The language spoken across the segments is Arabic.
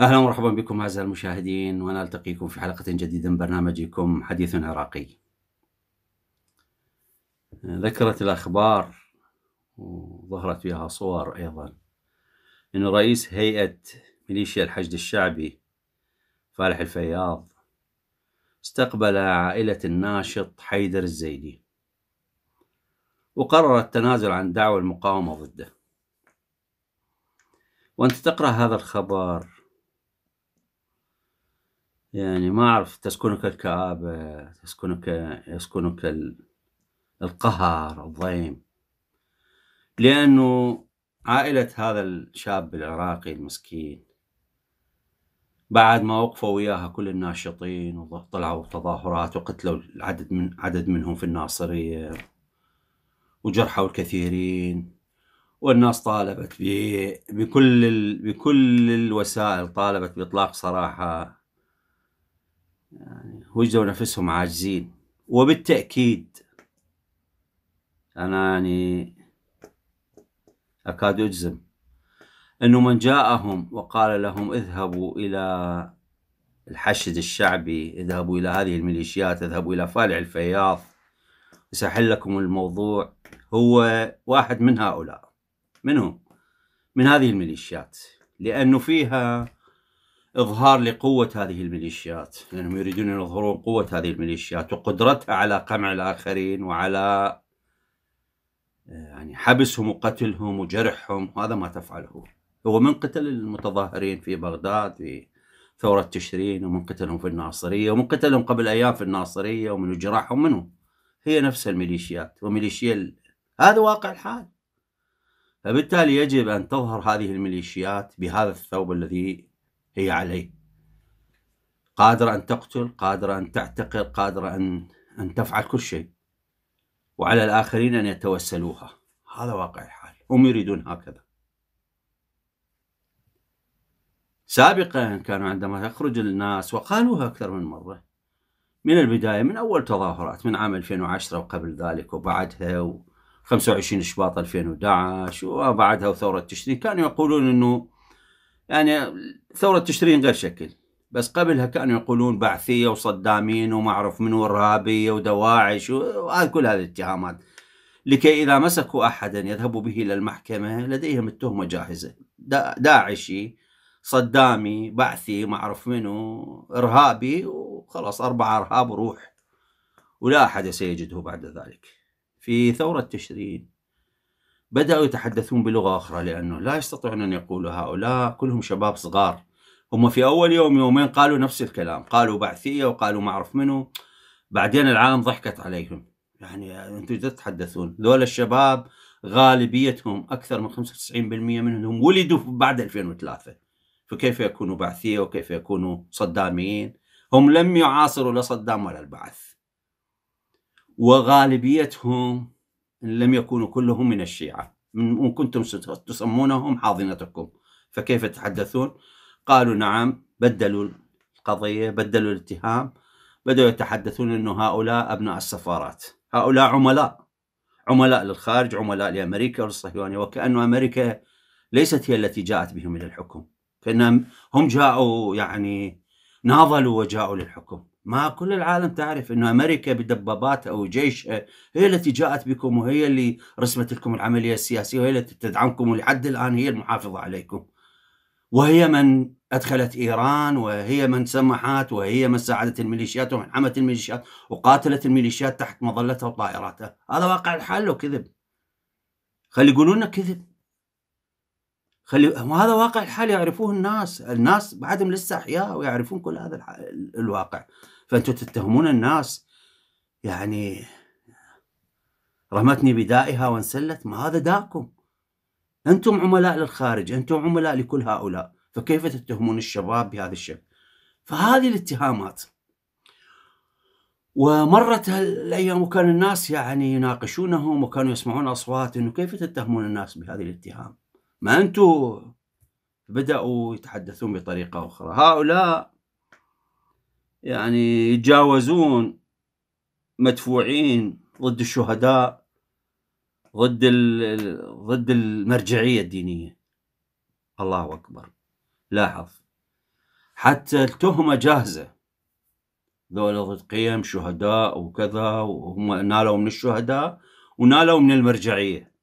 اهلا ومرحبا بكم اعزائي المشاهدين ونلتقيكم في حلقه جديده من برنامجكم حديث عراقي. ذكرت الاخبار وظهرت فيها صور ايضا أنه رئيس هيئة ميليشيا الحشد الشعبي فالح الفياض استقبل عائلة الناشط حيدر الزيدي وقرر التنازل عن دعوة المقاومة ضده وأنت تقرأ هذا الخبر يعني ما أعرف تسكنك الكآبة تسكنك يسكنك القهر الضيم لأنه عائلة هذا الشاب العراقي المسكين بعد ما وقفوا وياها كل الناشطين وطلعوا تظاهرات وقتلوا العدد من عدد منهم في الناصرية وجرحوا الكثيرين والناس طالبت بكل ال... بكل الوسائل طالبت بإطلاق صراحة يعني وجدوا نفسهم عاجزين وبالتأكيد أنا يعني أكاد يجزم أنه من جاءهم وقال لهم اذهبوا إلى الحشد الشعبي اذهبوا إلى هذه الميليشيات اذهبوا إلى فالع الفياض يسهل لكم الموضوع هو واحد من هؤلاء منهم من هذه الميليشيات لأنه فيها إظهار لقوة هذه الميليشيات لأنهم يريدون أن يظهرون قوة هذه الميليشيات وقدرتها على قمع الآخرين وعلى آه، يعني حبسهم وقتلهم وجرحهم هذا ما تفعله هو من قتل المتظاهرين في بغداد في ثورة تشرين ومن قتلهم في الناصرية ومن قتلهم قبل أيام في الناصرية ومن جراحهم منه هي نفس الميليشيات وميليشيا ال... هذا واقع الحال فبالتالي يجب أن تظهر هذه الميليشيات بهذا الثوب الذي هي عليه قادرة أن تقتل قادرة أن تعتقل قادرة أن أن تفعل كل شيء وعلى الآخرين أن يتوسلوها هذا واقع الحال هم يريدون هكذا سابقا كانوا عندما تخرج الناس وقالوها أكثر من مرة من البداية من أول تظاهرات من عام 2010 وقبل ذلك وبعدها و 25 شباط 2011 وبعدها وثورة تشرين كانوا يقولون أنه يعني ثورة تشرين غير شكل بس قبلها كانوا يقولون بعثيه وصدامين وما اعرف منو ارهابيه ودواعش وكل هذه الاتهامات لكي اذا مسكوا احدا يذهبوا به الى المحكمه لديهم التهمه جاهزه داعشي صدامي بعثي ما اعرف منو ارهابي وخلاص اربع ارهاب وروح ولا احد سيجده بعد ذلك في ثوره تشرين بداوا يتحدثون بلغه اخرى لانه لا يستطيعون ان يقولوا هؤلاء كلهم شباب صغار هم في اول يوم يومين قالوا نفس الكلام قالوا بعثيه وقالوا ما اعرف منو بعدين العالم ضحكت عليهم يعني انتم تتحدثون دول الشباب غالبيتهم اكثر من 95% منهم ولدوا بعد 2003 فكيف يكونوا بعثيه وكيف يكونوا صداميين هم لم يعاصروا لا صدام ولا البعث وغالبيتهم لم يكونوا كلهم من الشيعه من كنتم تسمونهم حاضنتكم فكيف تتحدثون قالوا نعم بدلوا القضية بدلوا الاتهام بدأوا يتحدثون أنه هؤلاء أبناء السفارات هؤلاء عملاء عملاء للخارج عملاء لأمريكا والصهيوني وكأن أمريكا ليست هي التي جاءت بهم إلى الحكم كأنهم هم جاءوا يعني ناضلوا وجاءوا للحكم ما كل العالم تعرف أن أمريكا بدباباتها أو جيش هي التي جاءت بكم وهي اللي رسمت لكم العملية السياسية وهي التي تدعمكم ولحد الآن هي المحافظة عليكم وهي من أدخلت إيران وهي من سمحت وهي من ساعدت الميليشيات ومن حمت الميليشيات وقاتلت الميليشيات تحت مظلتها وطائراتها هذا واقع الحال لو كذب خلي يقولون كذب خلي هذا واقع الحال يعرفوه الناس الناس بعدهم لسه أحياء ويعرفون كل هذا الواقع فأنتم تتهمون الناس يعني رمتني بدائها وانسلت ما هذا داكم أنتم عملاء للخارج أنتم عملاء لكل هؤلاء فكيف تتهمون الشباب بهذا الشيء فهذه الاتهامات ومرت الايام وكان الناس يعني يناقشونهم وكانوا يسمعون اصوات انه كيف تتهمون الناس بهذه الاتهام؟ ما انتم بداوا يتحدثون بطريقه اخرى، هؤلاء يعني يتجاوزون مدفوعين ضد الشهداء ضد ضد المرجعيه الدينيه الله اكبر لاحظ حتى التهمة جاهزة ذولا ضد قيم شهداء وكذا وهم نالوا من الشهداء ونالوا من المرجعية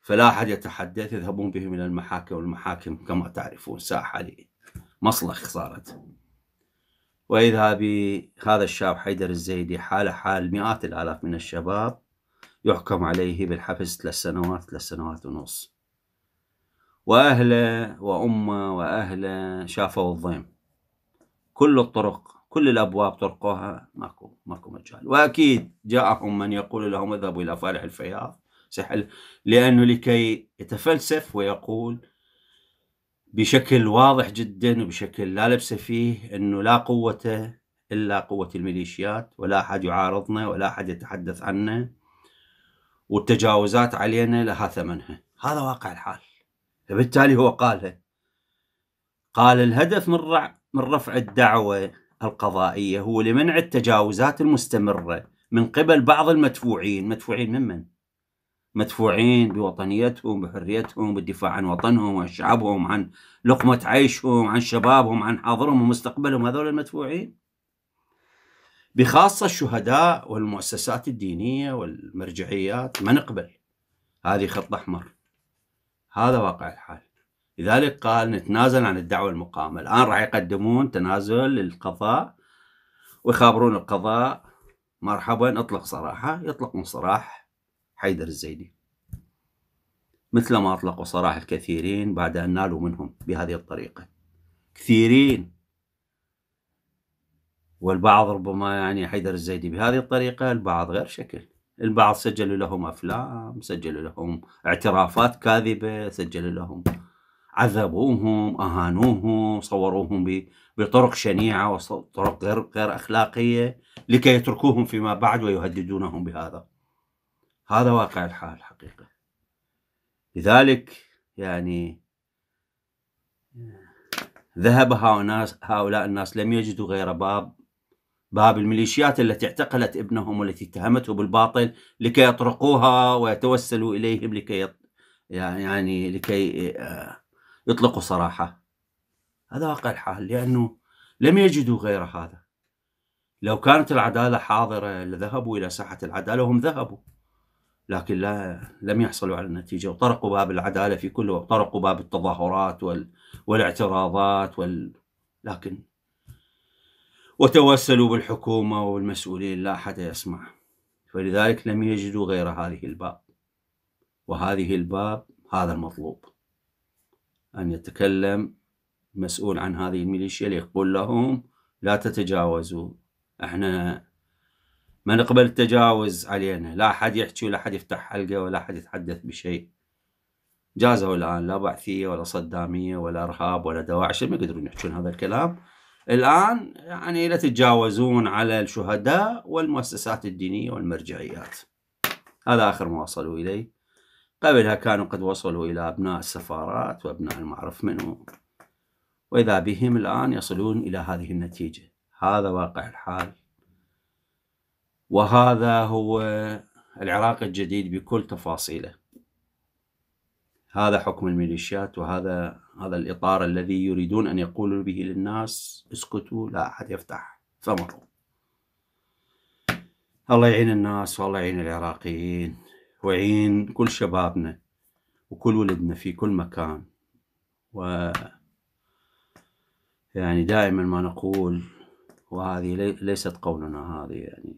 فلا أحد يتحدث يذهبون بهم إلى المحاكم والمحاكم كما تعرفون ساحة عليه مصلخ صارت وإذا بهذا الشاب حيدر الزيدي حال حال مئات الآلاف من الشباب يحكم عليه بالحبس ثلاث سنوات ثلاث سنوات ونص وأهله وأمه وأهله شافوا الضيم كل الطرق كل الأبواب طرقوها ماكو ماكو مجال وأكيد جاءهم من يقول لهم اذهبوا إلى فالح الفياض سحل لأنه لكي يتفلسف ويقول بشكل واضح جدا وبشكل لا لبس فيه أنه لا قوة إلا قوة الميليشيات ولا أحد يعارضنا ولا أحد يتحدث عنا والتجاوزات علينا لها ثمنها هذا واقع الحال فبالتالي هو قالها قال الهدف من من رفع الدعوة القضائية هو لمنع التجاوزات المستمرة من قبل بعض المدفوعين مدفوعين ممن؟ مدفوعين بوطنيتهم بحريتهم بالدفاع عن وطنهم وعن شعبهم عن لقمة عيشهم عن شبابهم عن حاضرهم ومستقبلهم هذول المدفوعين بخاصة الشهداء والمؤسسات الدينية والمرجعيات ما نقبل هذه خط أحمر هذا واقع الحال لذلك قال نتنازل عن الدعوة المقامة الآن راح يقدمون تنازل للقضاء ويخابرون القضاء مرحبا اطلق صراحة يطلقون صراح حيدر الزيدي مثل ما أطلقوا صراح الكثيرين بعد أن نالوا منهم بهذه الطريقة كثيرين والبعض ربما يعني حيدر الزيدي بهذه الطريقة البعض غير شكل البعض سجلوا لهم افلام سجلوا لهم اعترافات كاذبه سجلوا لهم عذبوهم اهانوهم صوروهم بطرق شنيعه وطرق غير غير اخلاقيه لكي يتركوهم فيما بعد ويهددونهم بهذا هذا واقع الحال حقيقه لذلك يعني ذهب هؤلاء الناس لم يجدوا غير باب باب الميليشيات التي اعتقلت ابنهم والتي اتهمته بالباطل لكي يطرقوها ويتوسلوا إليهم لكي يط... يعني لكي آه، يطلقوا صراحة هذا واقع الحال لأنه لم يجدوا غير هذا لو كانت العدالة حاضرة لذهبوا إلى ساحة العدالة وهم ذهبوا لكن لا لم يحصلوا على النتيجة وطرقوا باب العدالة في كل وطرقوا باب التظاهرات وال... والاعتراضات وال... لكن وتوسلوا بالحكومة والمسؤولين لا حتى يسمع فلذلك لم يجدوا غير هذه الباب وهذه الباب هذا المطلوب أن يتكلم مسؤول عن هذه الميليشيا ليقول لهم لا تتجاوزوا احنا ما نقبل التجاوز علينا لا حد يحكي ولا حد يفتح حلقة ولا حد يتحدث بشيء جازوا الآن لا بعثية ولا صدامية ولا إرهاب ولا دواعش ما يقدرون يحكون هذا الكلام الآن يعني لا تتجاوزون على الشهداء والمؤسسات الدينية والمرجعيات هذا آخر ما وصلوا إليه قبلها كانوا قد وصلوا إلى أبناء السفارات وأبناء المعرف منه وإذا بهم الآن يصلون إلى هذه النتيجة هذا واقع الحال وهذا هو العراق الجديد بكل تفاصيله هذا حكم الميليشيات وهذا هذا الإطار الذي يريدون أن يقولوا به للناس اسكتوا لا أحد يفتح فمروا الله يعين الناس والله يعين العراقيين ويعين كل شبابنا وكل ولدنا في كل مكان و يعني دائما ما نقول وهذه ليست قولنا هذه يعني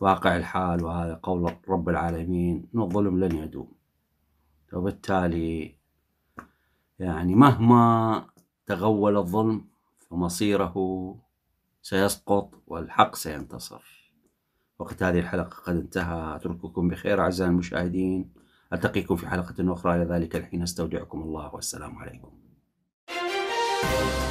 واقع الحال وهذا قول رب العالمين ان الظلم لن يدوم وبالتالي يعني مهما تغول الظلم فمصيره سيسقط والحق سينتصر وقت هذه الحلقة قد انتهى أترككم بخير أعزائي المشاهدين ألتقيكم في حلقة أخرى إلى ذلك الحين أستودعكم الله والسلام عليكم thank you